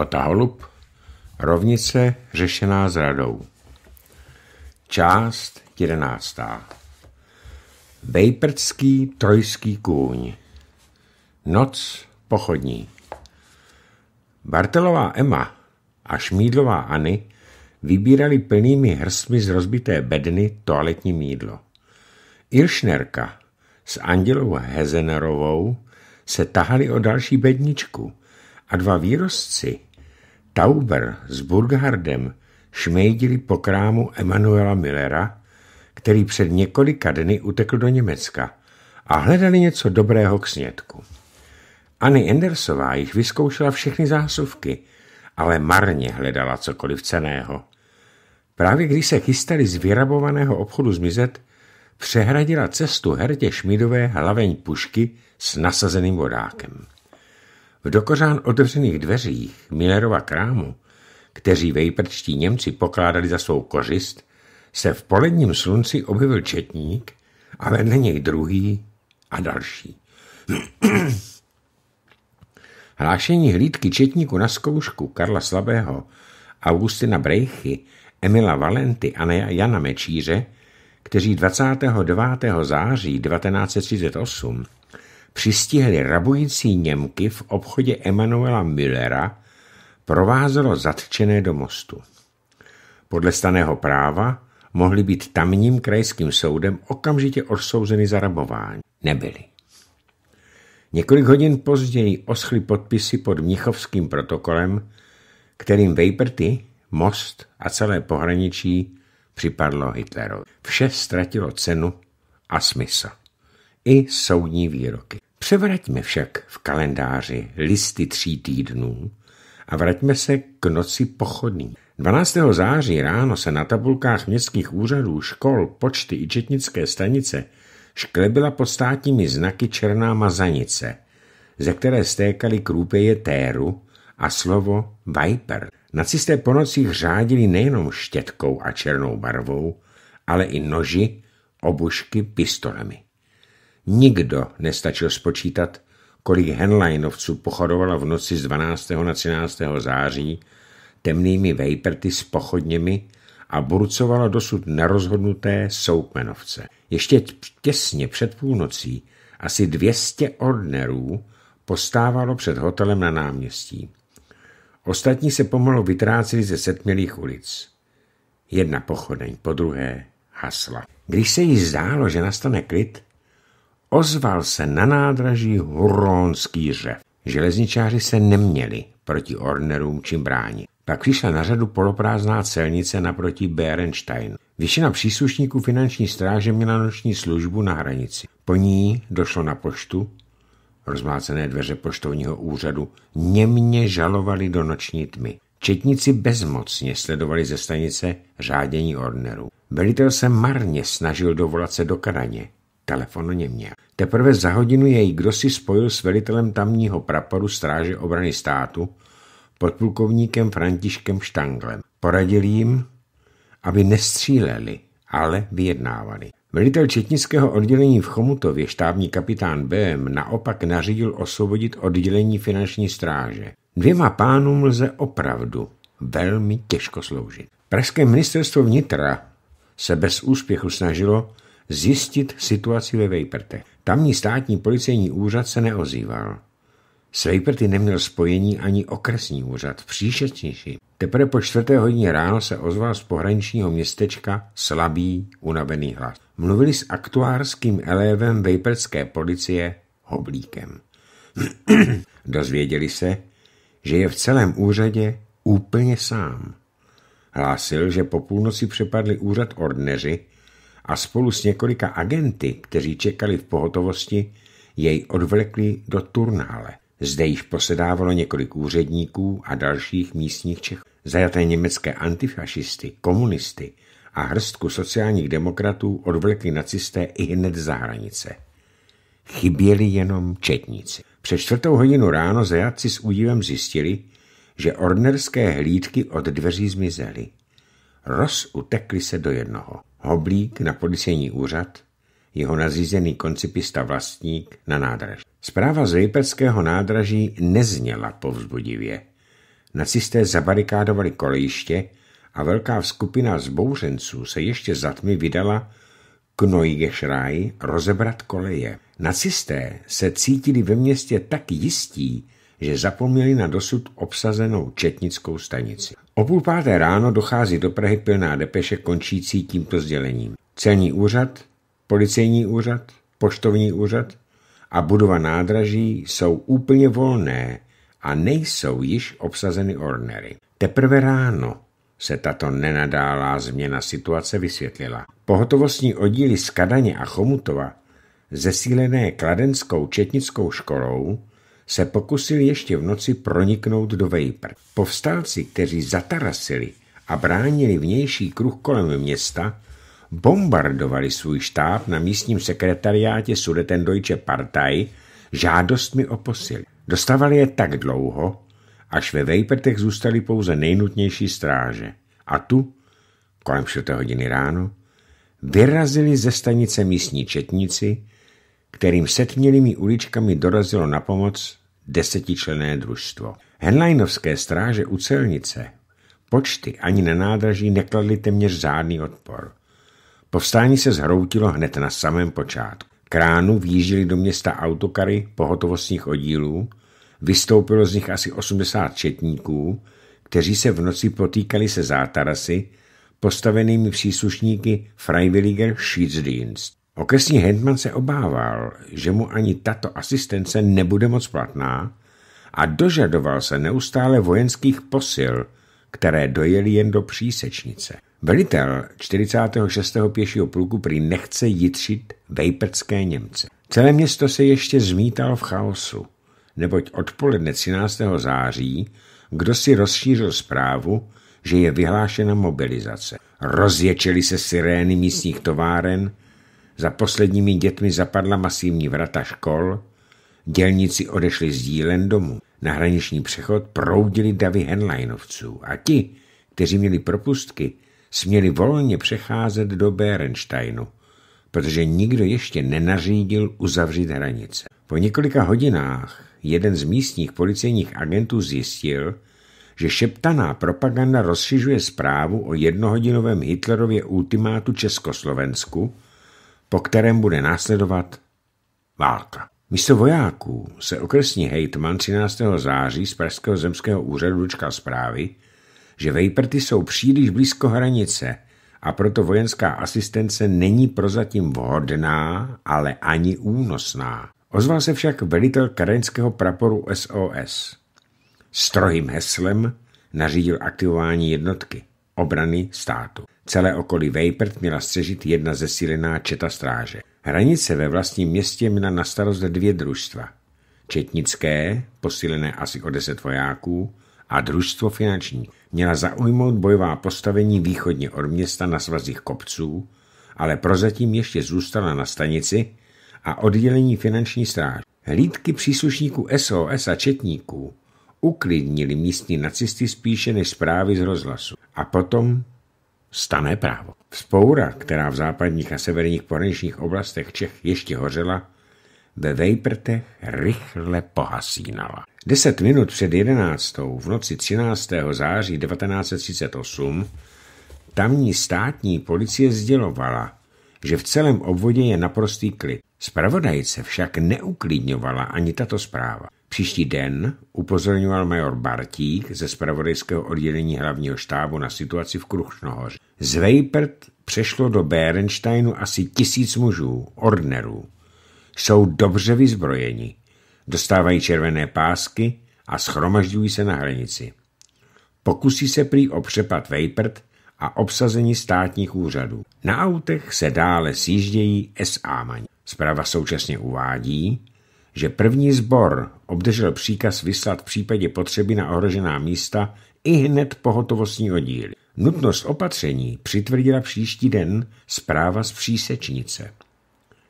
Ota Holub Rovnice řešená zradou Část jedenáctá Vejprdský trojský kůň Noc pochodní Bartelová Emma a Šmídlová Anny vybírali plnými hrstmi z rozbité bedny toaletní mídlo. Iršnerka s Andělou Hezenerovou se tahali o další bedničku a dva výrostci. Tauber s Burghardem šmejdili po krámu Emanuela Millera, který před několika dny utekl do Německa a hledali něco dobrého k snědku. Anny Endersová jich vyzkoušela všechny zásuvky, ale marně hledala cokoliv ceného. Právě když se chystali z vyrabovaného obchodu zmizet, přehradila cestu Hertě Šmídové hlaveň pušky s nasazeným vodákem. V dokořán otevřených dveřích Millerova krámu, kteří vejprčtí Němci pokládali za svou kořist, se v poledním slunci objevil četník a vedle něj druhý a další. Hlášení hlídky četníku na zkoušku Karla Slabého, Augustina Brejchy, Emila Valenty a Jana Mečíře, kteří 29. září 1938 Přistihli rabující Němky v obchodě Emanuela Müllera provázelo zatčené do mostu. Podle staného práva mohli být tamním krajským soudem okamžitě odsouzeny za rabování. Nebyli. Několik hodin později oschly podpisy pod Mnichovským protokolem, kterým Vejprty, most a celé pohraničí připadlo Hitlerovi. Vše ztratilo cenu a smysl i soudní výroky. Převraťme však v kalendáři listy tří týdnů a vraťme se k noci pochodný. 12. září ráno se na tabulkách městských úřadů, škol, počty i četnické stanice šklebila pod státními znaky černá mazanice, ze které stékaly krůpeje téru a slovo Viper. Nacisté po nocích řádili nejenom štětkou a černou barvou, ale i noži, obušky, pistolemi. Nikdo nestačil spočítat, kolik henleinovců pochodovalo v noci z 12. na 13. září temnými vejprty s pochodněmi a burcovalo dosud nerozhodnuté soukmenovce. Ještě těsně před půlnocí asi 200 ordnerů postávalo před hotelem na náměstí. Ostatní se pomalu vytráceli ze setmělých ulic. Jedna pochodeň, po druhé hasla. Když se jí zdálo, že nastane klid, Ozval se na nádraží huronský řev. Železničáři se neměli proti Ornerům čím bránit. Pak přišla na řadu poloprázdná celnice naproti Berenstein. Většina příslušníků finanční stráže měla noční službu na hranici. Po ní došlo na poštu. Rozmácené dveře poštovního úřadu němně žalovali do noční tmy. Četníci bezmocně sledovali ze stanice řádění Orneru. Velitel se marně snažil dovolat se do Karaně, telefonu neměl. Teprve za hodinu jej Grossi spojil s velitelem tamního praporu stráže obrany státu, podplukovníkem Františkem Štanglem. Poradil jim, aby nestříleli, ale vyjednávali. Velitel četnického oddělení v Chomutově, štábní kapitán BM, naopak nařídil osvobodit oddělení finanční stráže. Dvěma pánům lze opravdu velmi těžko sloužit. Pražské ministerstvo vnitra se bez úspěchu snažilo zjistit situaci ve Vejprte. Tamní státní policejní úřad se neozýval. S Vejprty neměl spojení ani okresní úřad příšetnější. Teprve po čtvrté hodině ráno se ozval z pohraničního městečka slabý, unavený hlas. Mluvili s aktuárským elévem vejperské policie Hoblíkem. Dozvěděli se, že je v celém úřadě úplně sám. Hlásil, že po půlnoci přepadli úřad ordneři, a spolu s několika agenty, kteří čekali v pohotovosti, jej odvlekli do turnále. Zde již posedávalo několik úředníků a dalších místních Čechů. Zajaté německé antifašisty, komunisty a hrstku sociálních demokratů odvlekli nacisté i hned za hranice. Chyběli jenom četníci. Před čtvrtou hodinu ráno zajatci s údivem zjistili, že ornerské hlídky od dveří zmizely. utekli se do jednoho. Hoblík na policejní úřad, jeho nazízený koncipista vlastník na nádraží. Zpráva z Lejpeckého nádraží nezněla povzbudivě. Nacisté zabarikádovali kolejiště a velká skupina zbouřenců se ještě za tmy vydala k Neugeschrei rozebrat koleje. Nacisté se cítili ve městě tak jistí, že zapomněli na dosud obsazenou četnickou stanici. O půl páté ráno dochází do Prahy pilná depeše končící tímto sdělením. Celní úřad, policejní úřad, poštovní úřad a budova nádraží jsou úplně volné a nejsou již obsazeny ornery. Teprve ráno se tato nenadálá změna situace vysvětlila. Pohotovostní oddíly Skadaně a Chomutova, zesílené kladenskou četnickou školou, se pokusil ještě v noci proniknout do Vejpr. Povstalci, kteří zatarasili a bránili vnější kruh kolem města, bombardovali svůj štáb na místním sekretariátě Deutsche Partei žádostmi o posily. Dostávali je tak dlouho, až ve vejprtech zůstali pouze nejnutnější stráže. A tu, kolem 4. hodiny ráno, vyrazili ze stanice místní četníci, kterým setmělými uličkami dorazilo na pomoc desetičlené družstvo. Henleinovské stráže u celnice počty ani na nádraží nekladly téměř žádný odpor. Povstání se zhroutilo hned na samém počátku. Kránu výjížděly do města autokary pohotovostních oddílů, vystoupilo z nich asi 80 četníků, kteří se v noci potýkali se zátarasy, postavenými příslušníky Freiwilliger Schiedsdienst. Okresní hentman se obával, že mu ani tato asistence nebude moc platná a dožadoval se neustále vojenských posil, které dojeli jen do přísečnice. Velitel 46. pěšího pluku prý nechce jitřit vejprdské Němce. Celé město se ještě zmítalo v chaosu, neboť odpoledne 13. září kdo si rozšířil zprávu, že je vyhlášena mobilizace. Rozječeli se sirény místních továren, za posledními dětmi zapadla masivní vrata škol, dělníci odešli z dílen domů. Na hraniční přechod proudili davy henleinovců a ti, kteří měli propustky, směli volně přecházet do Berensteinu, protože nikdo ještě nenařídil uzavřít hranice. Po několika hodinách jeden z místních policejních agentů zjistil, že šeptaná propaganda rozšiřuje zprávu o jednohodinovém Hitlerově ultimátu Československu, po kterém bude následovat válka. Místo vojáků se okresní hejtman 13. září z Pražského zemského úřadu dočkal zprávy, že vejprty jsou příliš blízko hranice a proto vojenská asistence není prozatím vhodná, ale ani únosná. Ozval se však velitel karenského praporu SOS. Strohým heslem nařídil aktivování jednotky obrany státu. Celé okolí Vejprt měla střežit jedna zesílená četa stráže. Hranice ve vlastním městě měla na starost dvě družstva. Četnické, posílené asi o deset vojáků, a družstvo finanční měla zaujmout bojová postavení východně od města na svazích kopců, ale prozatím ještě zůstala na stanici a oddělení finanční stráž. Hlídky příslušníků SOS a četníků uklidnili místní nacisty spíše než zprávy z rozhlasu. A potom Stane právo. Vzpoura, která v západních a severních porenčních oblastech Čech ještě hořela, ve Vejprtech rychle pohasínala. Deset minut před jedenáctou v noci 13. září 1938 tamní státní policie sdělovala, že v celém obvodě je naprostý klid. Spravodajce však neuklidňovala ani tato zpráva. Příští den upozorňoval major Bartík ze spravodajského oddělení hlavního štábu na situaci v Kruchnohoře. Z Weipert přešlo do Berensteinu asi tisíc mužů, ordnerů. Jsou dobře vyzbrojeni, dostávají červené pásky a schromažďují se na hranici. Pokusí se prý o přepad Vejpert a obsazení státních úřadů. Na autech se dále sjíždějí SA maní. Zpráva současně uvádí, že první sbor obdržel příkaz vyslat v případě potřeby na ohrožená místa i hned pohotovostní oddíly. Nutnost opatření přitvrdila příští den zpráva z přísečnice.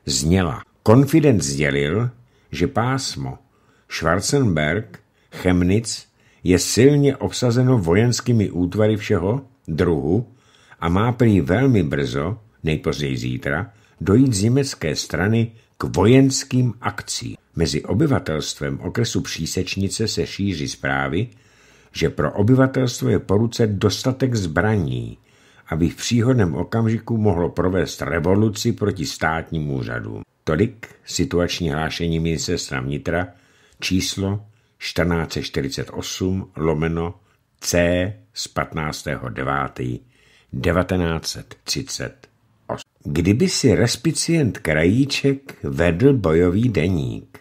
Zněla. Konfident sdělil, že pásmo Schwarzenberg, Chemnitz je silně obsazeno vojenskými útvary všeho druhu a má prý velmi brzo, nejpozději zítra, dojít z německé strany k vojenským akcím. Mezi obyvatelstvem okresu Přísečnice se šíří zprávy, že pro obyvatelstvo je po ruce dostatek zbraní, aby v příhodném okamžiku mohlo provést revoluci proti státním úřadům. Tolik situační hlášení ministerstva vnitra číslo 1448 lomeno C z 15. 9. 1930. Kdyby si respicient Krajíček vedl bojový deník,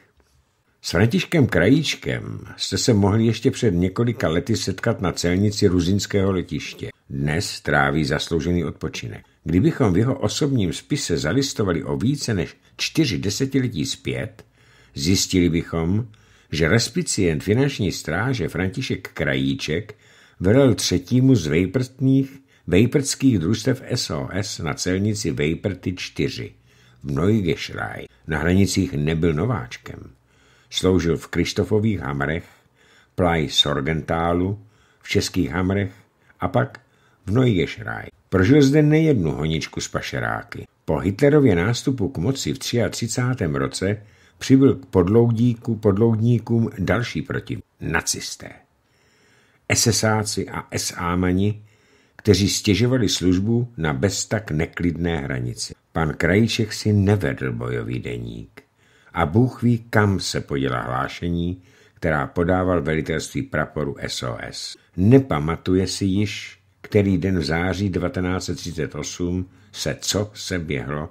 s Františkem Krajíčkem jste se mohli ještě před několika lety setkat na celnici ruzinského letiště. Dnes tráví zasloužený odpočinek. Kdybychom v jeho osobním spise zalistovali o více než čtyři desetiletí zpět, zjistili bychom, že respicient finanční stráže František Krajíček velel třetímu z vejprtných, vejprtských družstev SOS na celnici Vejprty 4 v Neugeschrei. Na hranicích nebyl nováčkem. Sloužil v Krištofových hamrech, Plaj Sorgentálu, v Českých hamrech a pak v Nojješraj. Prožil zde nejednu honičku s pašeráky. Po Hitlerově nástupu k moci v 33. roce přibyl k podloudíku podloudníkům další proti: nacisté. SSáci a SA SA-mani, kteří stěžovali službu na beztak neklidné hranici. Pan Krajíček si nevedl bojový deník a Bůh ví, kam se podělá hlášení, která podával velitelství praporu SOS. Nepamatuje si již, který den v září 1938 se co se běhlo,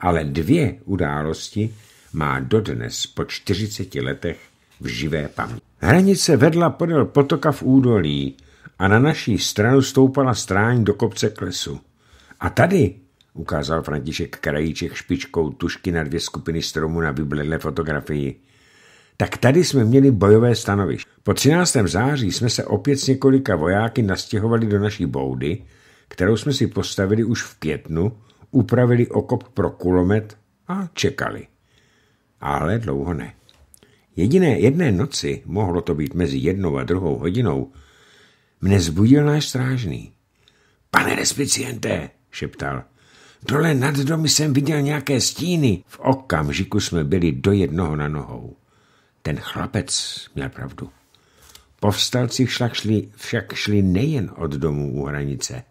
ale dvě události má dodnes po 40 letech v živé paměti. Hranice vedla podél potoka v údolí a na naší stranu stoupala stráň do kopce klesu. A tady ukázal František Krajíček špičkou tušky na dvě skupiny stromů na vybledlé fotografii. Tak tady jsme měli bojové stanoviště. Po 13. září jsme se opět s několika vojáky nastěhovali do naší boudy, kterou jsme si postavili už v květnu, upravili okop pro kulomet a čekali. Ale dlouho ne. Jediné jedné noci, mohlo to být mezi jednou a druhou hodinou, mne zbudil náš strážný. Pane respiciente, šeptal. Dole nad domy jsem viděl nějaké stíny. V okamžiku jsme byli do jednoho na nohou. Ten chlapec měl pravdu. Povstalci však šli, však šli nejen od domů u hranice,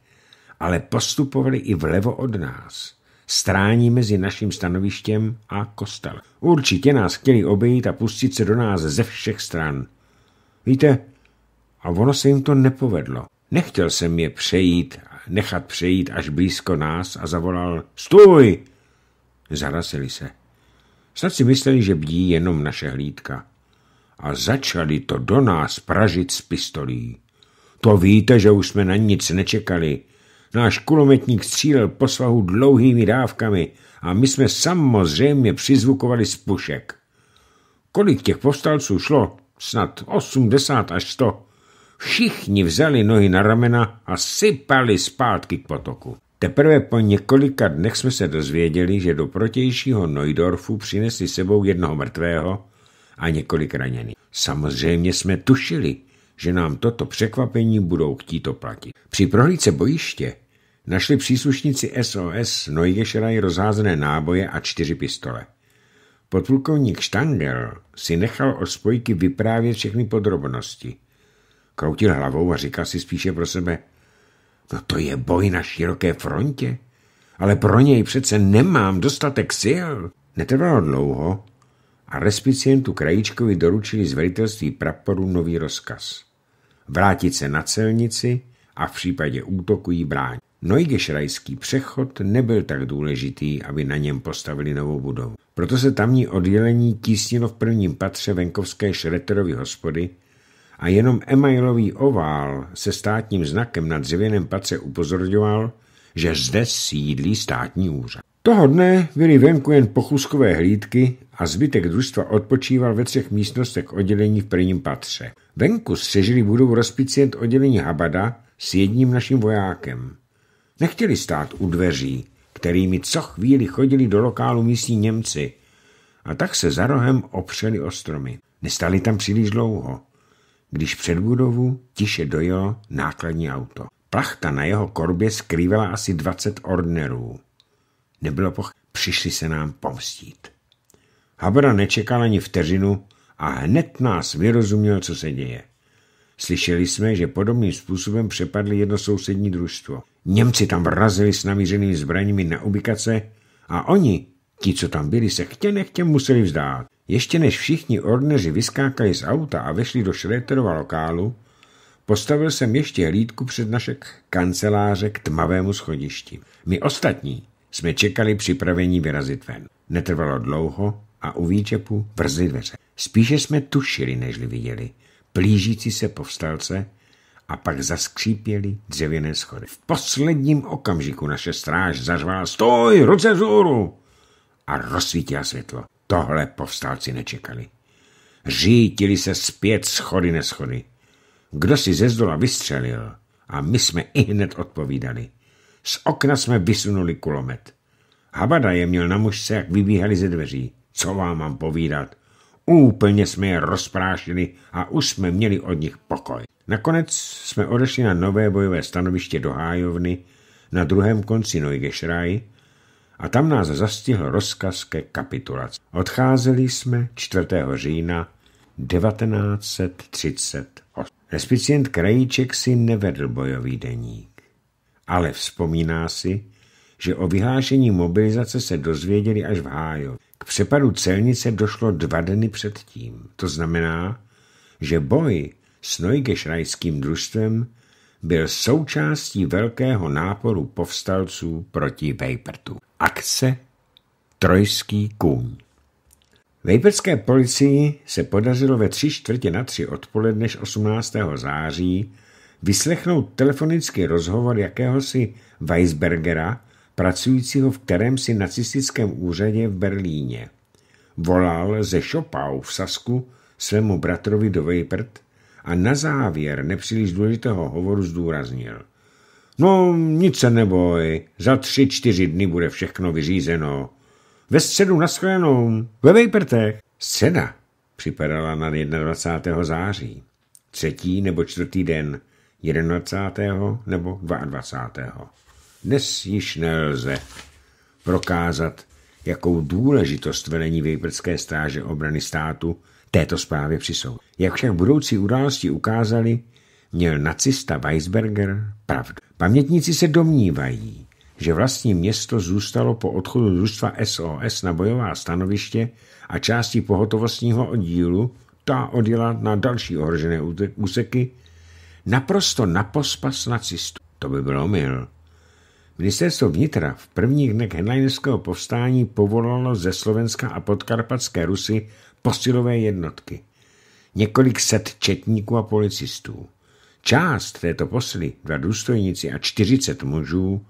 ale postupovali i vlevo od nás. Strání mezi naším stanovištěm a kostelem. Určitě nás chtěli obejít a pustit se do nás ze všech stran. Víte, a ono se jim to nepovedlo. Nechtěl jsem je přejít nechat přejít až blízko nás a zavolal Stůj! Zarasili se. Snad si mysleli, že bdí jenom naše hlídka. A začali to do nás pražit z pistolí. To víte, že už jsme na nic nečekali. Náš kulometník střílel po svahu dlouhými dávkami a my jsme samozřejmě přizvukovali z pušek. Kolik těch povstalců šlo? Snad 80 až 100 všichni vzali nohy na ramena a sypali zpátky k potoku. Teprve po několika dnech jsme se dozvěděli, že do protějšího Neudorfu přinesli sebou jednoho mrtvého a několik raněných. Samozřejmě jsme tušili, že nám toto překvapení budou chtít oplatit. Při prohlídce bojiště našli příslušníci SOS Neugeschrei rozházené náboje a čtyři pistole. Podplukovník Štangel si nechal o spojky vyprávět všechny podrobnosti – Kroutil hlavou a říkal si spíše pro sebe, no to je boj na široké frontě, ale pro něj přece nemám dostatek sil. Netrvalo dlouho a respicientu krajíčkovi doručili z velitelství praporu nový rozkaz. Vrátit se na celnici a v případě útoku jí bránit. Nojgešrajský přechod nebyl tak důležitý, aby na něm postavili novou budovu. Proto se tamní oddělení tísnilo v prvním patře venkovské Šreterovy hospody a jenom emailový ovál se státním znakem na dřevěném patře upozorňoval, že zde sídlí státní úřad. Toho dne byly venku jen pochuskové hlídky a zbytek družstva odpočíval ve třech místnostech oddělení v prvním patře. Venku střežili budovu rozpicient oddělení Habada s jedním naším vojákem. Nechtěli stát u dveří, kterými co chvíli chodili do lokálu místní Němci, a tak se za rohem opřeli o stromy. Nestali tam příliš dlouho když před budovu tiše dojelo nákladní auto. Plachta na jeho korbě skrývala asi 20 ordnerů. Nebylo poch, přišli se nám pomstít. Habra nečekal ani vteřinu a hned nás vyrozuměl, co se děje. Slyšeli jsme, že podobným způsobem přepadli jedno sousední družstvo. Němci tam vrazili s namířenými zbraněmi na ubikace a oni, ti, co tam byli, se chtě nechtě museli vzdát. Ještě než všichni ordneři vyskákali z auta a vešli do Šréterova lokálu, postavil jsem ještě hlídku před naše kanceláře k tmavému schodišti. My ostatní jsme čekali připravení vyrazit ven. Netrvalo dlouho a u výčepu vrzly dveře. Spíše jsme tušili, nežli viděli. Plížící se povstalce, a pak zaskřípěli dřevěné schody. V posledním okamžiku naše stráž zařvala Stoj, ruce vzhůru! A rozsvítila světlo. Tohle povstalci nečekali. Řítili se zpět schody neschody. Kdo si ze zdola vystřelil a my jsme i hned odpovídali. Z okna jsme vysunuli kulomet. Habada je měl na mužce, jak vybíhali ze dveří. Co vám mám povídat? Úplně jsme je rozprášili a už jsme měli od nich pokoj. Nakonec jsme odešli na nové bojové stanoviště do hájovny na druhém konci Neugeschrei a tam nás zastihl rozkaz ke kapitulaci. Odcházeli jsme 4. října 1938. Respicient Krajíček si nevedl bojový deník, ale vzpomíná si, že o vyhlášení mobilizace se dozvěděli až v Hájově. K přepadu celnice došlo dva dny předtím. To znamená, že boj s Nojgešrajským družstvem byl součástí velkého náporu povstalců proti Vejpertu. Akce Trojský kůň Vejperské policii se podařilo ve tři čtvrtě na tři odpoledne 18. září vyslechnout telefonický rozhovor jakéhosi Weisbergera, pracujícího v kterém si nacistickém úřadě v Berlíně. Volal ze Šopau v Sasku svému bratrovi do Vejpert a na závěr nepříliš důležitého hovoru zdůraznil. No, nic se neboj, za tři, čtyři dny bude všechno vyřízeno. Ve středu na shledanou, ve vejprtech. Seda. připadala na 21. září, třetí nebo čtvrtý den, 21. nebo 22. Dnes již nelze prokázat, jakou důležitost velení vejprtské stáže obrany státu této zprávě přisoud. Jak však budoucí události ukázali, měl nacista Weisberger pravdu. Pamětníci se domnívají, že vlastní město zůstalo po odchodu družstva SOS na bojová stanoviště a části pohotovostního oddílu, ta odjela na další ohrožené úseky, naprosto na pospas nacistů. To by bylo mil. Ministerstvo vnitra v prvních dnech Henlejnského povstání povolalo ze Slovenska a podkarpatské Rusy posilové jednotky. Několik set četníků a policistů. Část této posily, dva důstojníci a 40 mužů,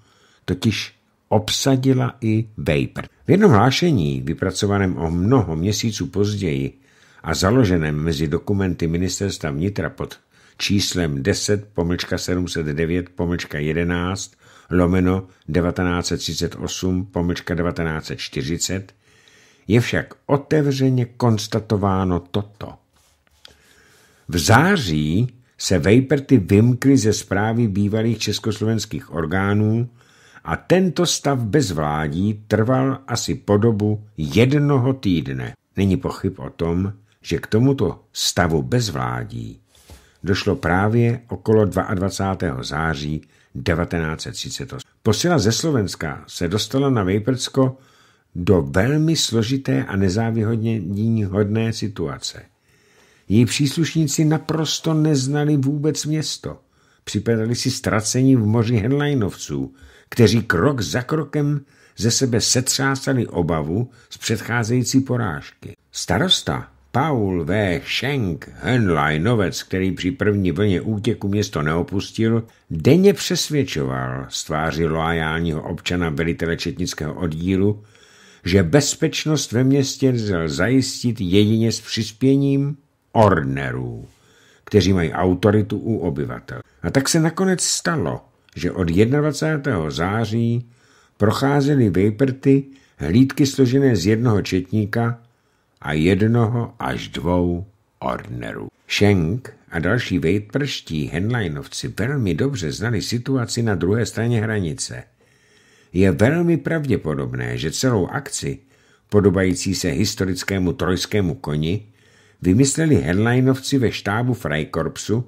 totiž obsadila i Vapor. V jednom hlášení, vypracovaném o mnoho měsíců později a založeném mezi dokumenty ministerstva vnitra pod číslem 10 pomlčka 709 pomlčka 11 lomeno 1938 pomlčka 1940 je však otevřeně konstatováno toto. V září se Vejperty vymkly ze zprávy bývalých československých orgánů a tento stav bezvládí trval asi po dobu jednoho týdne. Není pochyb o tom, že k tomuto stavu bezvládí došlo právě okolo 22. září 1938. Posila ze Slovenska se dostala na Vejpertsko do velmi složité a nezávihodně hodné situace. Její příslušníci naprosto neznali vůbec město. Připadali si ztracení v moři headlinovců, kteří krok za krokem ze sebe setřásali obavu z předcházející porážky. Starosta Paul V. Schenk Henleinovec, který při první vlně útěku město neopustil, denně přesvědčoval z tváři loajálního občana velitele četnického oddílu, že bezpečnost ve městě lze zajistit jedině s přispěním ornerů, kteří mají autoritu u obyvatel. A tak se nakonec stalo, že od 21. září procházely vejprty hlídky složené z jednoho četníka a jednoho až dvou ornerů. Schenk a další vejprští henlajnovci velmi dobře znali situaci na druhé straně hranice – je velmi pravděpodobné, že celou akci, podobající se historickému trojskému koni, vymysleli headlinovci ve štábu Freikorpsu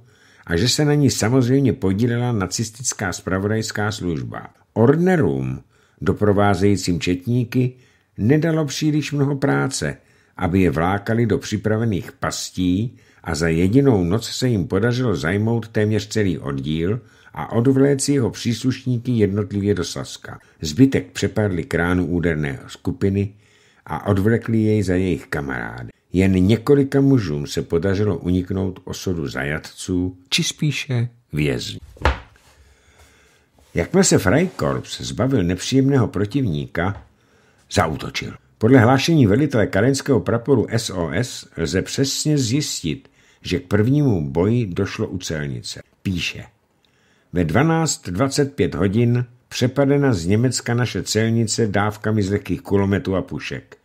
a že se na ní samozřejmě podílela nacistická spravodajská služba. Ordnerům, doprovázejícím četníky, nedalo příliš mnoho práce, aby je vlákali do připravených pastí a za jedinou noc se jim podařilo zajmout téměř celý oddíl, a odvléci jeho příslušníky jednotlivě do Saska. Zbytek přepadli kránu úderné skupiny a odvlekli jej za jejich kamarády. Jen několika mužům se podařilo uniknout osudu zajatců, či spíše vězňů. Jakmile se Freikorps zbavil nepříjemného protivníka, zautočil. Podle hlášení velitele karenského praporu SOS lze přesně zjistit, že k prvnímu boji došlo u celnice. Píše – ve 12.25 hodin přepadena z Německa naše celnice dávkami z lehkých kulometů a pušek.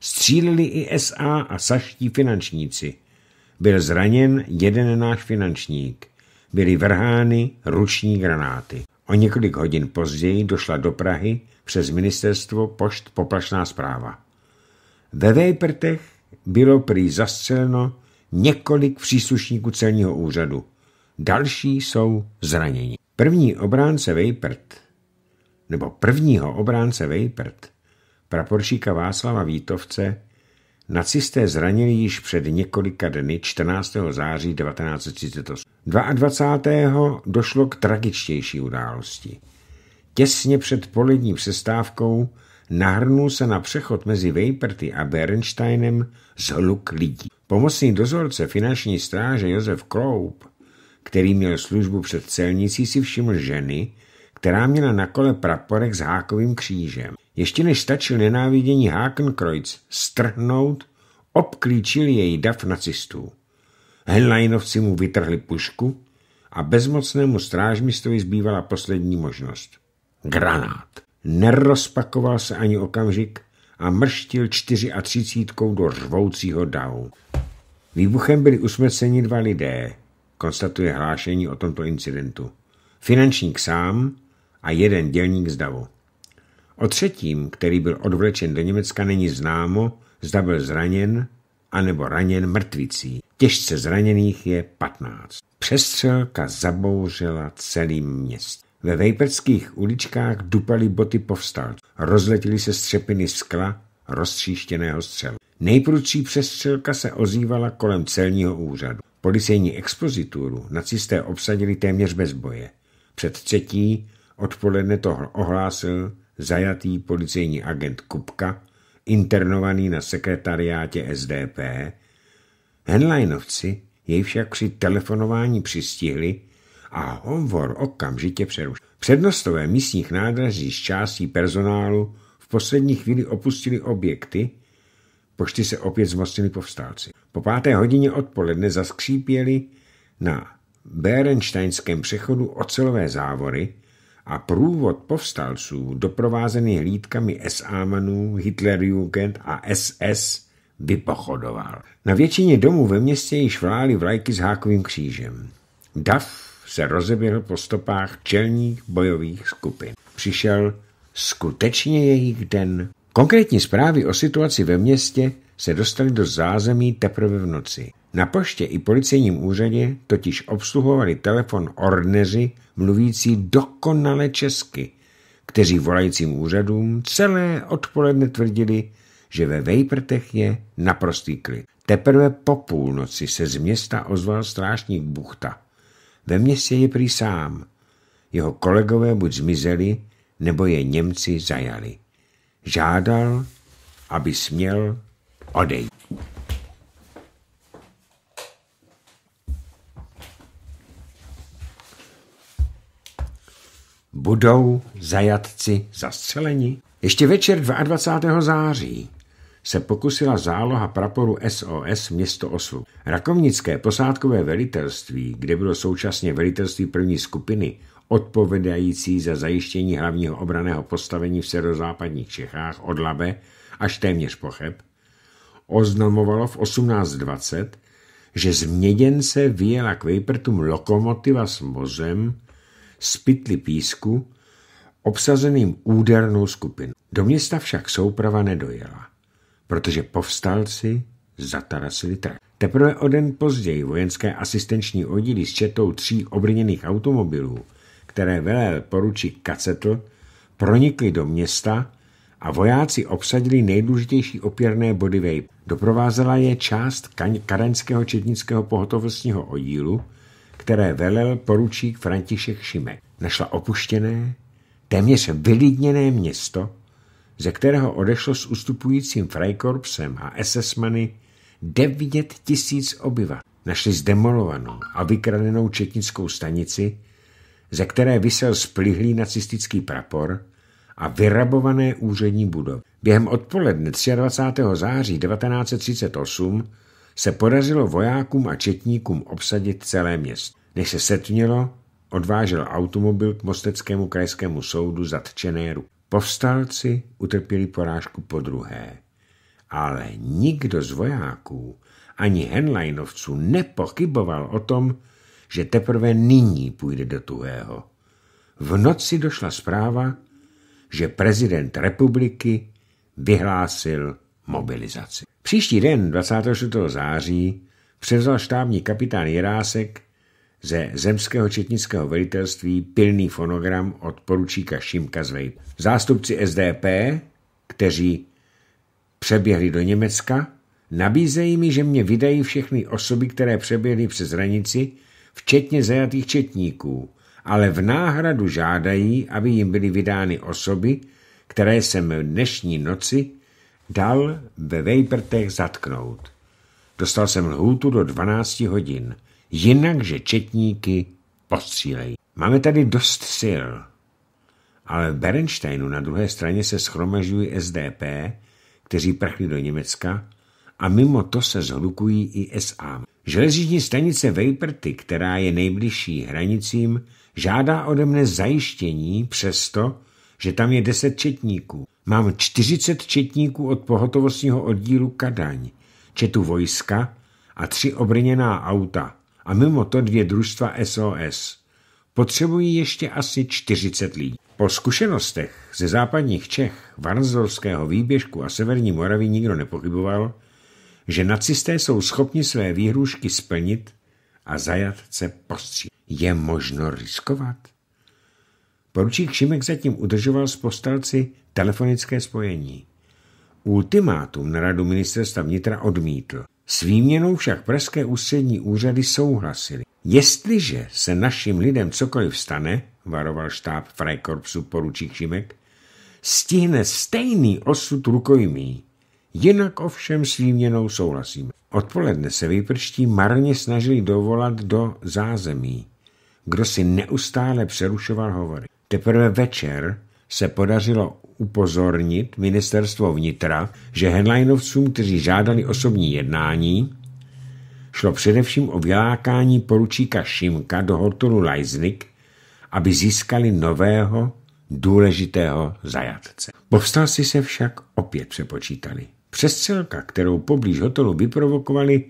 Střílili i SA a saští finančníci. Byl zraněn jeden náš finančník. Byly vrhány ruční granáty. O několik hodin později došla do Prahy přes ministerstvo pošt poplašná zpráva. Ve Vejprtech bylo prý zastřeleno několik příslušníků celního úřadu další jsou zraněni. První obránce Vejprt, nebo prvního obránce Vejprt, praporčíka Václava Vítovce, nacisté zranili již před několika dny 14. září 1938. 22. došlo k tragičtější události. Těsně před polední přestávkou nahrnul se na přechod mezi Vejprty a Bernsteinem zhluk lidí. Pomocný dozorce finanční stráže Josef Kloup který měl službu před celnicí, si všiml ženy, která měla na kole praporek s hákovým křížem. Ještě než stačil nenávidění Hakenkreuz strhnout, obklíčil její dav nacistů. Henleinovci mu vytrhli pušku a bezmocnému strážmistovi zbývala poslední možnost. Granát. Nerozpakoval se ani okamžik a mrštil čtyři a třicítkou do řvoucího davu. Výbuchem byli usmrceni dva lidé, konstatuje hlášení o tomto incidentu. Finančník sám a jeden dělník z Davu. O třetím, který byl odvlečen do Německa, není známo, zda byl zraněn anebo raněn mrtvicí. Těžce zraněných je 15. Přestřelka zabouřela celým měst. Ve vejperských uličkách dupaly boty povstalců. Rozletily se střepiny skla roztříštěného střelu. Nejprudší přestřelka se ozývala kolem celního úřadu. Policejní expozituru nacisté obsadili téměř bez boje. Před třetí odpoledne toho ohlásil zajatý policejní agent Kupka, internovaný na sekretariátě SDP. Henleinovci jej však při telefonování přistihli a hovor okamžitě přerušil. Přednostové místních nádraží z částí personálu v poslední chvíli opustili objekty, Pošty se opět zmocnili povstalci. Po páté hodině odpoledne zaskřípěli na Berensteinském přechodu ocelové závory a průvod povstalců, doprovázený hlídkami SA-manů, Hitlerjugend a SS, vypochodoval. Na většině domů ve městě již vlály vlajky s hákovým křížem. Dav se rozeběhl po stopách čelních bojových skupin. Přišel skutečně jejich den. Konkrétní zprávy o situaci ve městě se dostaly do zázemí teprve v noci. Na poště i policejním úřadě totiž obsluhovali telefon ordneři mluvící dokonale česky, kteří volajícím úřadům celé odpoledne tvrdili, že ve Vejprtech je naprostý klid. Teprve po půlnoci se z města ozval strážník Buchta. Ve městě je prý sám. Jeho kolegové buď zmizeli, nebo je Němci zajali žádal, aby směl odejít. Budou zajatci zastřeleni? Ještě večer 22. září se pokusila záloha praporu SOS město Oslu. Rakovnické posádkové velitelství, kde bylo současně velitelství první skupiny, odpovědající za zajištění hlavního obraného postavení v severozápadních Čechách od Labe až téměř pocheb, oznamovalo v 1820, že z Měděnce vyjela k Vejprtům lokomotiva s vozem z pytli písku obsazeným údernou skupinou. Do města však souprava nedojela, protože povstalci zatarasili trh. Teprve o den později vojenské asistenční oddíly s četou tří obrněných automobilů které velel poručík Kacetl, pronikli do města a vojáci obsadili nejdůležitější opěrné body vej. Doprovázela je část karenského četnického pohotovostního oddílu, které velel poručík František Šimek. Našla opuštěné, téměř vylidněné město, ze kterého odešlo s ustupujícím Freikorpsem a SS-many 9 tisíc obyvatel. Našli zdemolovanou a vykradenou četnickou stanici, ze které vysel splihlý nacistický prapor a vyrabované úřední budovy. Během odpoledne 23. září 1938 se podařilo vojákům a četníkům obsadit celé město. Než se setmělo, odvážel automobil k Mosteckému krajskému soudu zatčené ruky. Povstalci utrpěli porážku po druhé, ale nikdo z vojáků ani henleinovců nepochyboval o tom, že teprve nyní půjde do tuhého. V noci došla zpráva, že prezident republiky vyhlásil mobilizaci. Příští den, 24. září, převzal štábní kapitán Jirásek ze zemského četnického velitelství pilný fonogram od poručíka Šimka Zvejt. Zástupci SDP, kteří přeběhli do Německa, nabízejí mi, že mě vydají všechny osoby, které přeběhly přes hranici včetně zajatých četníků, ale v náhradu žádají, aby jim byly vydány osoby, které jsem v dnešní noci dal ve Vejprtech zatknout. Dostal jsem lhůtu do 12 hodin, jinakže četníky postřílej. Máme tady dost sil, ale v Berensteinu na druhé straně se schromažují SDP, kteří prchli do Německa a mimo to se zhlukují i SAM. Železniční stanice Vejprty, která je nejbližší hranicím, žádá ode mne zajištění přesto, že tam je deset četníků. Mám 40 četníků od pohotovostního oddílu Kadaň, četu vojska a tři obrněná auta a mimo to dvě družstva SOS. Potřebují ještě asi 40 lidí. Po zkušenostech ze západních Čech, Varnzorského výběžku a Severní Moravy nikdo nepochyboval, že nacisté jsou schopni své výhrušky splnit a zajatce postří. Je možno riskovat? Poručík Šimek zatím udržoval s postelci telefonické spojení. Ultimátum na radu ministerstva vnitra odmítl. S výměnou však pražské ústřední úřady souhlasili. Jestliže se našim lidem cokoliv stane, varoval štáb Freikorpsu poručík Šimek, stihne stejný osud rukojmí. Jinak ovšem s výměnou souhlasím. Odpoledne se vyprští marně snažili dovolat do zázemí, kdo si neustále přerušoval hovory. Teprve večer se podařilo upozornit ministerstvo vnitra, že henlajnovcům, kteří žádali osobní jednání, šlo především o vylákání poručíka Šimka do hotelu Leisnik, aby získali nového důležitého zajatce. si se však opět přepočítali. Přestřelka, kterou poblíž hotelu vyprovokovali,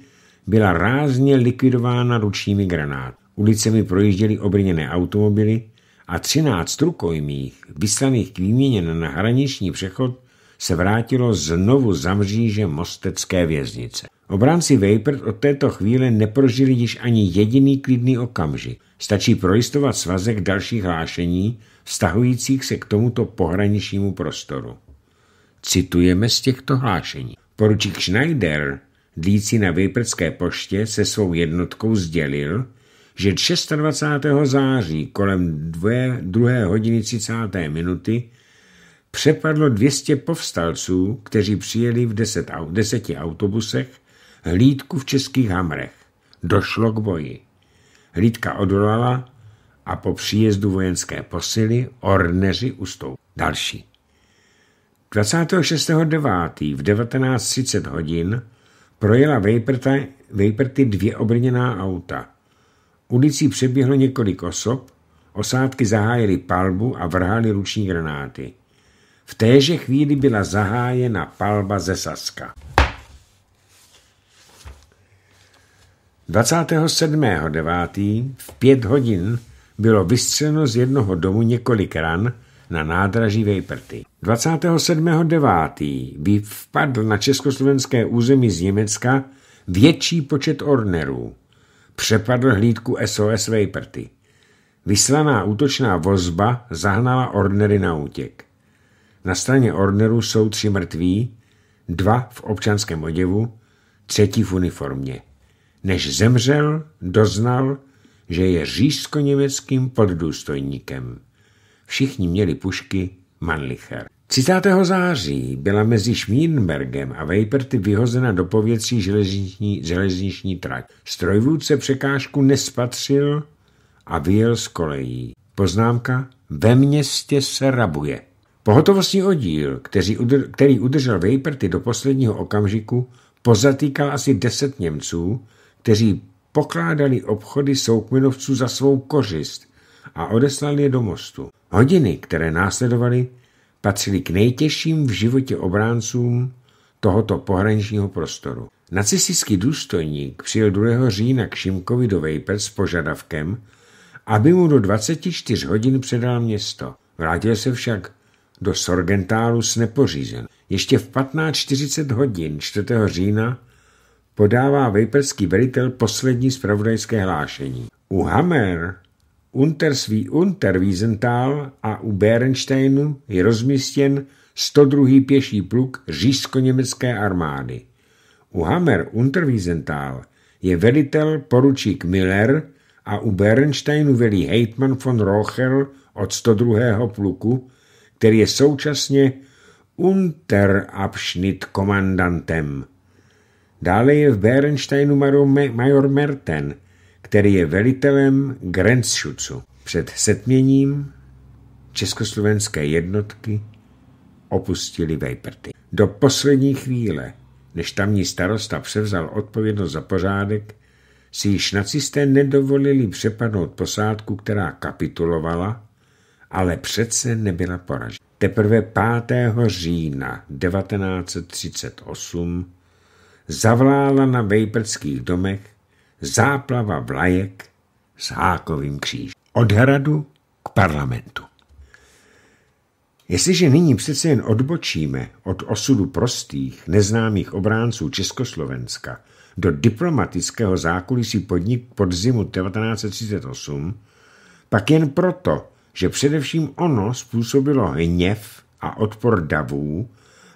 byla rázně likvidována ručními granát. Ulicemi projížděly obrněné automobily a 13 rukojmých, vyslaných k výměně na hraniční přechod, se vrátilo znovu za mříže mostecké věznice. Obránci Vapert od této chvíle neprožili již ani jediný klidný okamžik. Stačí prolistovat svazek dalších hlášení, vztahujících se k tomuto pohraničnímu prostoru. Citujeme z těchto hlášení. Poručík Schneider, dlící na Vejprské poště, se svou jednotkou sdělil, že 26. září kolem 2, 2 hodiny 30. minuty přepadlo 200 povstalců, kteří přijeli v 10, 10 autobusech hlídku v českých hamrech. Došlo k boji. Hlídka odolala a po příjezdu vojenské posily orneři ustoupili. Další. 26.9. v 19.30 hodin projela Vejprty dvě obrněná auta. Ulicí přeběhlo několik osob, osádky zahájily palbu a vrhali ruční granáty. V téže chvíli byla zahájena palba ze Saska. 27.9. v 5 hodin bylo vystřeleno z jednoho domu několik ran na nádraží Vejprty. 27.9. vpadl na československé území z Německa větší počet ornerů. Přepadl hlídku SOS Vejprty. Vyslaná útočná vozba zahnala ornery na útěk. Na straně ornerů jsou tři mrtví, dva v občanském oděvu, třetí v uniformě. Než zemřel, doznal, že je řízko německým poddůstojníkem. Všichni měli pušky Mannlicher. 30. září byla mezi Schmienbergem a Vejperty vyhozena do povětří železniční, železniční trať. Strojvůdce překážku nespatřil a vyjel z kolejí. Poznámka Ve městě se rabuje. Pohotovostní oddíl, který, udržel Vejperty do posledního okamžiku, pozatýkal asi deset Němců, kteří pokládali obchody soukmenovců za svou kořist a odeslali je do mostu. Hodiny, které následovaly, patřili k nejtěžším v životě obráncům tohoto pohraničního prostoru. Nacistický důstojník přijel 2. října k Šimkovi do Vejpec s požadavkem, aby mu do 24 hodin předal město. Vrátil se však do Sorgentálu s nepořízen. Ještě v 15.40 hodin 4. října podává vejperský velitel poslední spravodajské hlášení. U Hammer Untersví Unterwiesental a u Berensteinu je rozmístěn 102. pěší pluk říšsko-německé armády. U Hammer Unterwiesental je velitel poručík Miller a u Berensteinu velí Heitmann von Rochel od 102. pluku, který je současně komandantem. Dále je v Berensteinu major Merten, který je velitelem Grenzschutzu. před setměním československé jednotky opustili Vejprty. Do poslední chvíle, než tamní starosta převzal odpovědnost za pořádek, si již nacisté nedovolili přepadnout posádku, která kapitulovala, ale přece nebyla poražena. Teprve 5. října 1938 zavlála na vejprtských domech záplava vlajek s hákovým křížem. Od hradu k parlamentu. Jestliže nyní přece jen odbočíme od osudu prostých, neznámých obránců Československa do diplomatického zákulisí podnik podzimu 1938, pak jen proto, že především ono způsobilo hněv a odpor davů,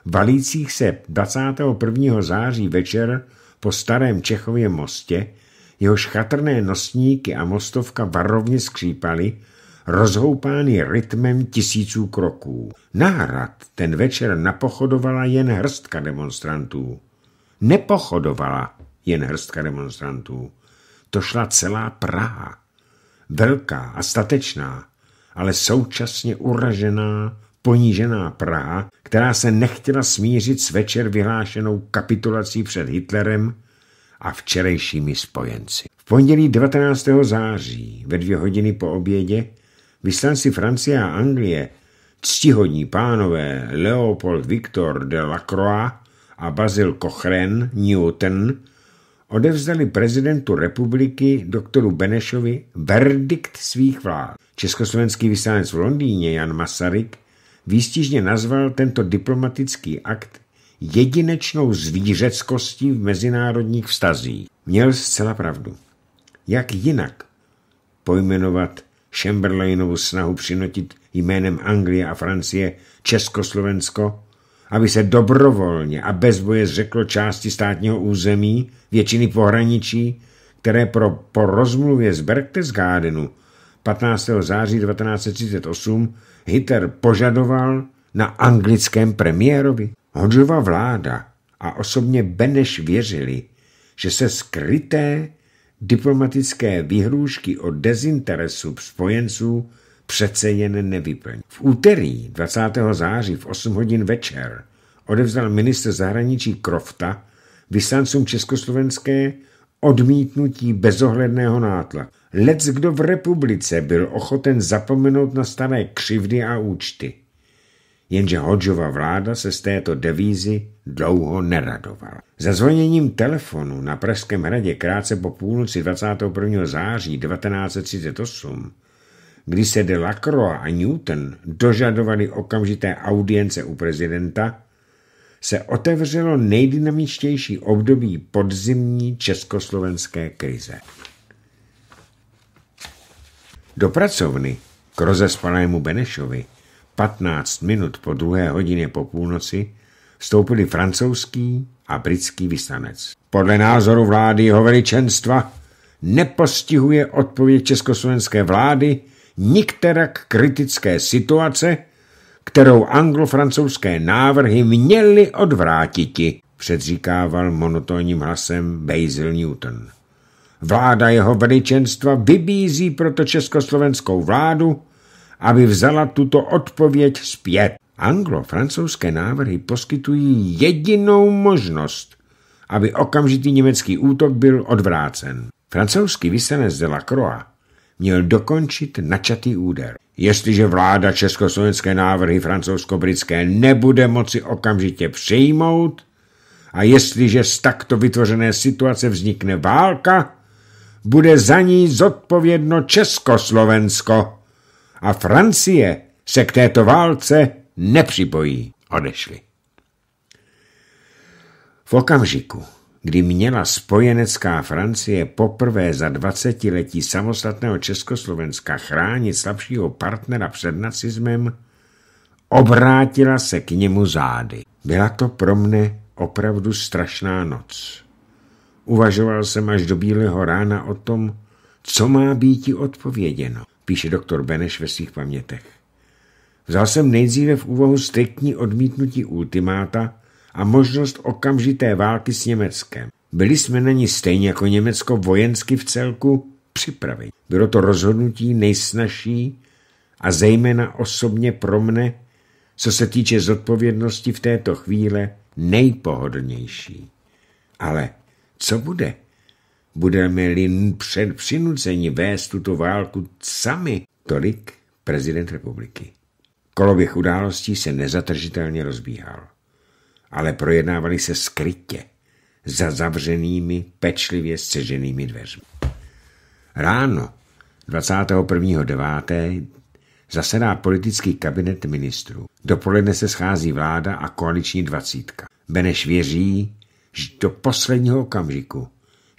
valících se 21. září večer po starém Čechově mostě, jehož chatrné nosníky a mostovka varovně skřípaly, rozhoupány rytmem tisíců kroků. Náhrad ten večer napochodovala jen hrstka demonstrantů. Nepochodovala jen hrstka demonstrantů. To šla celá Praha. Velká a statečná, ale současně uražená, ponížená Praha, která se nechtěla smířit s večer vyhlášenou kapitulací před Hitlerem, a včerejšími spojenci. V pondělí 19. září ve dvě hodiny po obědě vyslanci Francie a Anglie ctihodní pánové Leopold Victor de Lacroix a Basil Cochrane Newton odevzdali prezidentu republiky doktoru Benešovi verdikt svých vlád. Československý vyslanec v Londýně Jan Masaryk výstižně nazval tento diplomatický akt jedinečnou zvířeckostí v mezinárodních vztazích. Měl zcela pravdu. Jak jinak pojmenovat Chamberlainovu snahu přinotit jménem Anglie a Francie Československo, aby se dobrovolně a bez boje zřeklo části státního území, většiny pohraničí, které pro, po rozmluvě z Berchtesgadenu 15. září 1938 Hitler požadoval na anglickém premiérovi. Hodžova vláda a osobně Beneš věřili, že se skryté diplomatické vyhrůžky o dezinteresu spojenců přece jen nevyplní. V úterý 20. září v 8 hodin večer odevzal minister zahraničí Krofta vyslancům československé odmítnutí bezohledného nátlaku. Lec kdo v republice byl ochoten zapomenout na staré křivdy a účty jenže Hodžova vláda se z této devízy dlouho neradovala. Za zvoněním telefonu na Pražském hradě krátce po půlnoci 21. září 1938, kdy se de Lacroix a Newton dožadovali okamžité audience u prezidenta, se otevřelo nejdynamičtější období podzimní československé krize. Do pracovny k rozespanému Benešovi 15 minut po druhé hodině po půlnoci vstoupili francouzský a britský vyslanec. Podle názoru vlády jeho veličenstva nepostihuje odpověď československé vlády nikterak kritické situace, kterou anglofrancouzské návrhy měly odvrátiti, předříkával monotónním hlasem Basil Newton. Vláda jeho veličenstva vybízí proto československou vládu, aby vzala tuto odpověď zpět. Anglo-francouzské návrhy poskytují jedinou možnost, aby okamžitý německý útok byl odvrácen. Francouzský vysenec de la Croix měl dokončit načatý úder. Jestliže vláda československé návrhy francouzsko-britské nebude moci okamžitě přijmout a jestliže z takto vytvořené situace vznikne válka, bude za ní zodpovědno Československo a Francie se k této válce nepřipojí, odešli. V okamžiku, kdy měla spojenecká Francie poprvé za 20 letí samostatného Československa chránit slabšího partnera před nacismem, obrátila se k němu zády. Byla to pro mne opravdu strašná noc. Uvažoval jsem až do bílého rána o tom, co má být odpověděno píše doktor Beneš ve svých pamětech. Vzal jsem nejdříve v úvahu striktní odmítnutí ultimáta a možnost okamžité války s Německem. Byli jsme na ní stejně jako Německo vojensky v celku připraveni. Bylo to rozhodnutí nejsnažší a zejména osobně pro mne, co se týče zodpovědnosti v této chvíle, nejpohodlnější. Ale co bude? budeme-li přinuceni vést tuto válku sami, tolik prezident republiky. Koloběh událostí se nezatržitelně rozbíhal, ale projednávali se skrytě, za zavřenými, pečlivě střeženými dveřmi. Ráno 21.9. zasedá politický kabinet ministrů. Dopoledne se schází vláda a koaliční dvacítka. Beneš věří, že do posledního okamžiku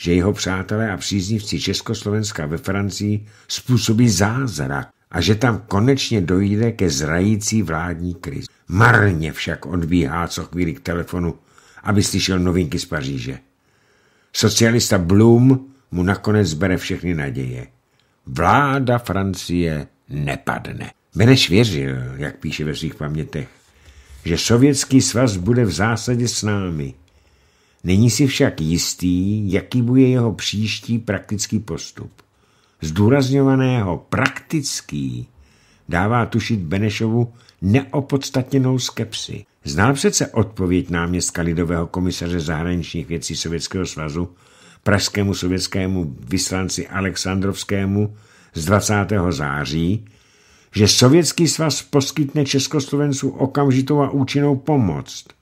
že jeho přátelé a příznivci Československa ve Francii způsobí zázrak a že tam konečně dojde ke zrající vládní krizi. Marně však odbíhá co chvíli k telefonu, aby slyšel novinky z Paříže. Socialista Blum mu nakonec bere všechny naděje. Vláda Francie nepadne. Beneš věřil, jak píše ve svých pamětech, že Sovětský svaz bude v zásadě s námi, Není si však jistý, jaký bude jeho příští praktický postup. Zdůrazňovaného praktický dává tušit Benešovu neopodstatněnou skepsi. Znal přece odpověď náměstka Lidového komisaře zahraničních věcí Sovětského svazu pražskému sovětskému vyslanci Alexandrovskému z 20. září, že Sovětský svaz poskytne Československu okamžitou a účinnou pomoc –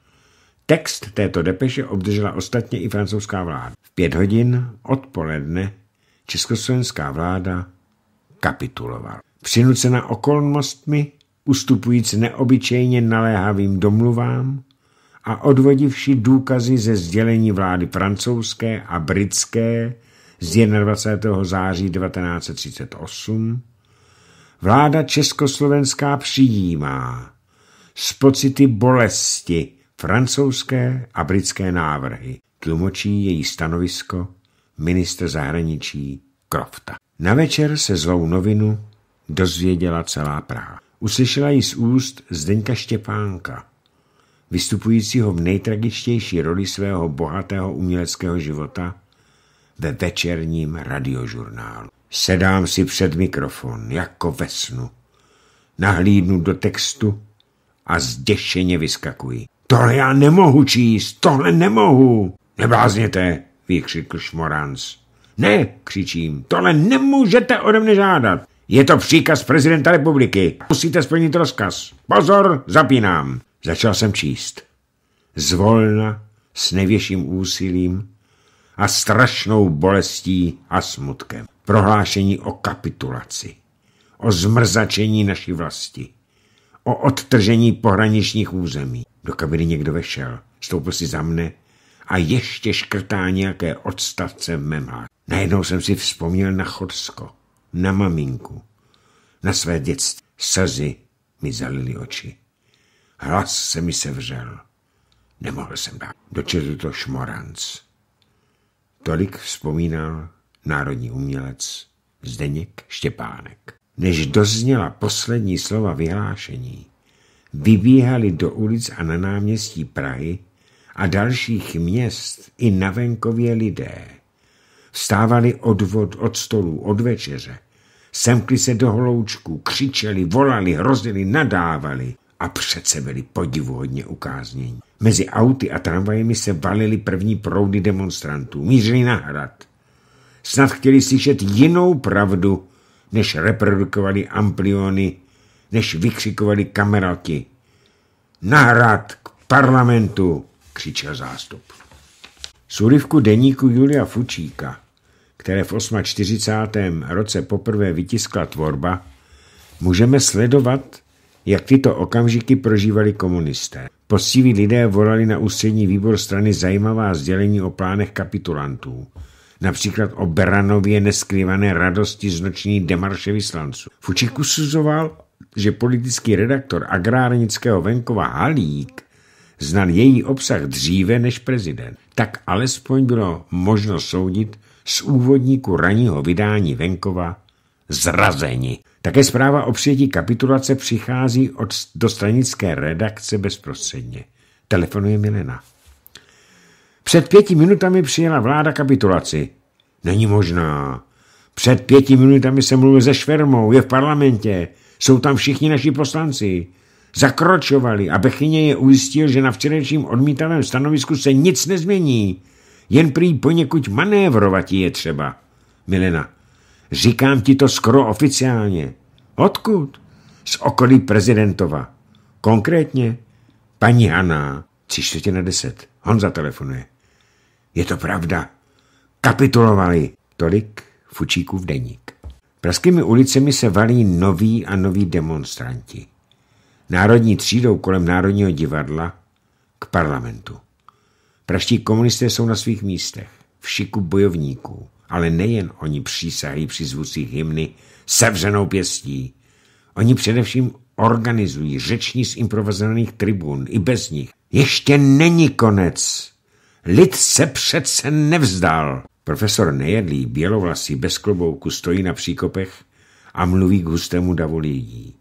Text této depeše obdržela ostatně i francouzská vláda. V pět hodin odpoledne československá vláda kapitulovala. Přinucena okolnostmi, ustupujíc neobyčejně naléhavým domluvám a odvodivši důkazy ze sdělení vlády francouzské a britské z 21. září 1938, vláda československá přijímá s pocity bolesti francouzské a britské návrhy. Tlumočí její stanovisko ministr zahraničí Krofta. Na večer se zlou novinu dozvěděla celá Praha. Uslyšela ji z úst Zdeňka Štěpánka, vystupujícího v nejtragičtější roli svého bohatého uměleckého života ve večerním radiožurnálu. Sedám si před mikrofon, jako ve snu. Nahlídnu do textu a zděšeně vyskakuji. Tohle já nemohu číst, tohle nemohu. Neblázněte, vykřikl Šmoranc. Ne, křičím, tohle nemůžete ode mne žádat. Je to příkaz prezidenta republiky. Musíte splnit rozkaz. Pozor, zapínám. Začal jsem číst. Zvolna, s nevěším úsilím a strašnou bolestí a smutkem. Prohlášení o kapitulaci, o zmrzačení naší vlasti o odtržení pohraničních území. Do kabiny někdo vešel, stoupil si za mne a ještě škrtá nějaké odstavce v mém Najednou jsem si vzpomněl na Chodsko, na maminku, na své dětství. Slzy mi zalily oči. Hlas se mi sevřel. Nemohl jsem dát. Dočetl to šmoranc. Tolik vzpomínal národní umělec Zdeněk Štěpánek. Než dozněla poslední slova vyhlášení, vybíhali do ulic a na náměstí Prahy a dalších měst i na venkově lidé. Vstávali od vod, od stolů, od večeře. Semkli se do holoučků, křičeli, volali, hrozili, nadávali a přece byli podivuhodně ukáznění. Mezi auty a tramvajemi se valily první proudy demonstrantů, mířili na hrad. Snad chtěli slyšet jinou pravdu, než reprodukovali ampliony, než vykřikovali kameralky. Nahrad k parlamentu, křičel zástup. Z úryvku deníku Julia Fučíka, které v 48. roce poprvé vytiskla tvorba, můžeme sledovat, jak tyto okamžiky prožívali komunisté. Postiví lidé volali na ústřední výbor strany zajímavá sdělení o plánech kapitulantů – například o Beranově neskrývané radosti z noční demarše vyslanců. Fučík usuzoval, že politický redaktor agrárnického venkova Halík znal její obsah dříve než prezident. Tak alespoň bylo možno soudit z úvodníku raního vydání venkova zrazeni. Také zpráva o přijetí kapitulace přichází od, dostranické redakce bezprostředně. Telefonuje Milena. Před pěti minutami přijela vláda kapitulaci. Není možná. Před pěti minutami se mluvil se Švermou, je v parlamentě. Jsou tam všichni naši poslanci. Zakročovali a Bechyně je ujistil, že na včerejším odmítavém stanovisku se nic nezmění. Jen prý poněkud manévrovat je třeba. Milena, říkám ti to skoro oficiálně. Odkud? Z okolí prezidentova. Konkrétně? Paní Haná, tři na deset. Honza telefonuje. Je to pravda. Kapitulovali. Tolik v deník. Praskými ulicemi se valí noví a noví demonstranti. Národní třídou kolem Národního divadla k parlamentu. Praští komunisté jsou na svých místech, v šiku bojovníků, ale nejen oni přísahají při zvucích hymny sevřenou pěstí. Oni především organizují řeční z improvizovaných tribun, i bez nich. Ještě není konec, Lid se přece nevzdal. Profesor Nejedlý, bělovlasý, bez klobouku, stojí na příkopech a mluví k hustému davu lidí.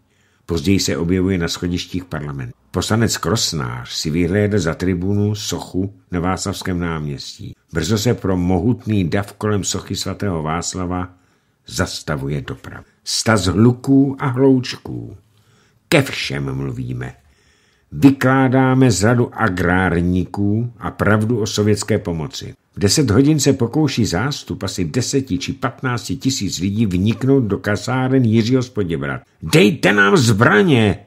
Později se objevuje na schodištích parlamentu. Poslanec Krosnář si vyhlédl za tribunu sochu na Václavském náměstí. Brzo se pro mohutný dav kolem sochy svatého Václava zastavuje doprava. Staz hluků a hloučků. Ke všem mluvíme vykládáme zradu agrárníků a pravdu o sovětské pomoci. V 10 hodin se pokouší zástup asi 10 či 15 tisíc lidí vniknout do kasáren Jiřího Spoděbrat. Dejte nám zbraně!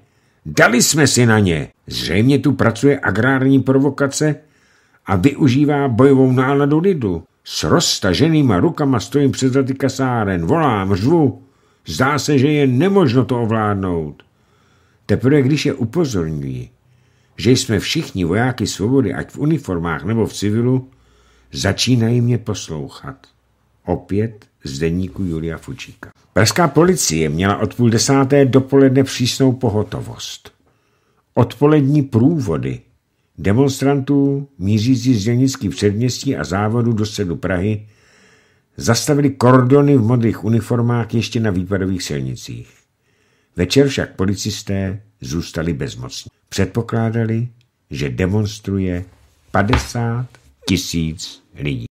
Dali jsme si na ně! Zřejmě tu pracuje agrární provokace a využívá bojovou náladu lidu. S roztaženýma rukama stojím před rady kasáren, volám, řvu. Zdá se, že je nemožno to ovládnout. Teprve když je upozorňují, že jsme všichni vojáky svobody, ať v uniformách nebo v civilu, začínají mě poslouchat. Opět z deníku Julia Fučíka. Pražská policie měla od půl desáté dopoledne přísnou pohotovost. Odpolední průvody demonstrantů mířící z dělnických předměstí a závodu do sedu Prahy zastavili kordony v modrých uniformách ještě na výpadových silnicích. Večer však policisté zůstali bezmocní. Předpokládali, že demonstruje 50 tisíc lidí.